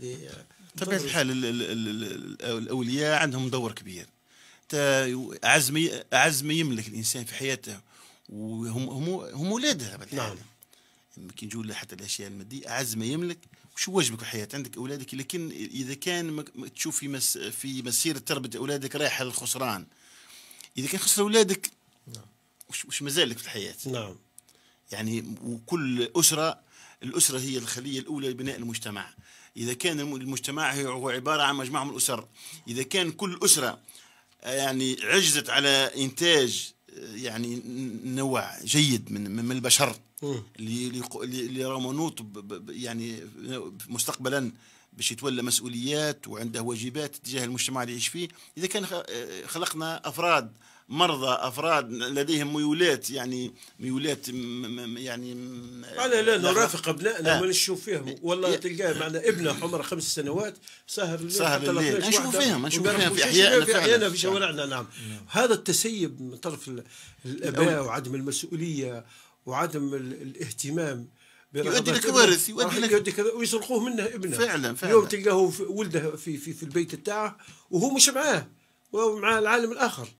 إيه، طبيعة الحال الأولياء عندهم دور كبير أعز ما أعز ما يملك الإنسان في حياته وهم هم هم أولادها نعم كي نجوا حتى الأشياء المادية أعز ما يملك وش واجبك في الحياة عندك أولادك لكن إذا كان تشوف في مس في مسيرة تربية أولادك رايحة للخسران إذا كان خسر أولادك نعم وش, وش مازالك في الحياة نعم يعني وكل أسرة الأسرة هي الخلية الأولى لبناء المجتمع إذا كان المجتمع هو عبارة عن مجموعة من الأسر إذا كان كل أسرة آه، يعني عجزت على إنتاج آه، يعني نوع جيد من من البشر اللي اللي اللي راه منوط يعني مستقبلا باش يتولى مسؤوليات وعنده واجبات تجاه المجتمع اللي يعيش فيه اذا كان آه، خلقنا افراد مرضى افراد لديهم ميولات يعني ميولات يعني لا لا نرافق ابنائنا آه. ما نشوف فيهم والله تلقاه معنا ابنه عمره خمس سنوات سهر الليل سهر الليل نشوف فيهم نشوف فيهم في احيائنا في احيائنا في شوارعنا نعم. نعم هذا التسيب من طرف الاباء وعدم المسؤوليه وعدم الاهتمام يؤدي لكوارث يؤدي لك يؤدي كذا ويسرقوه منه ابنه فعلا فعلا يوم تلقاه ولده في في في البيت بتاعه وهو مش معاه ومع العالم الاخر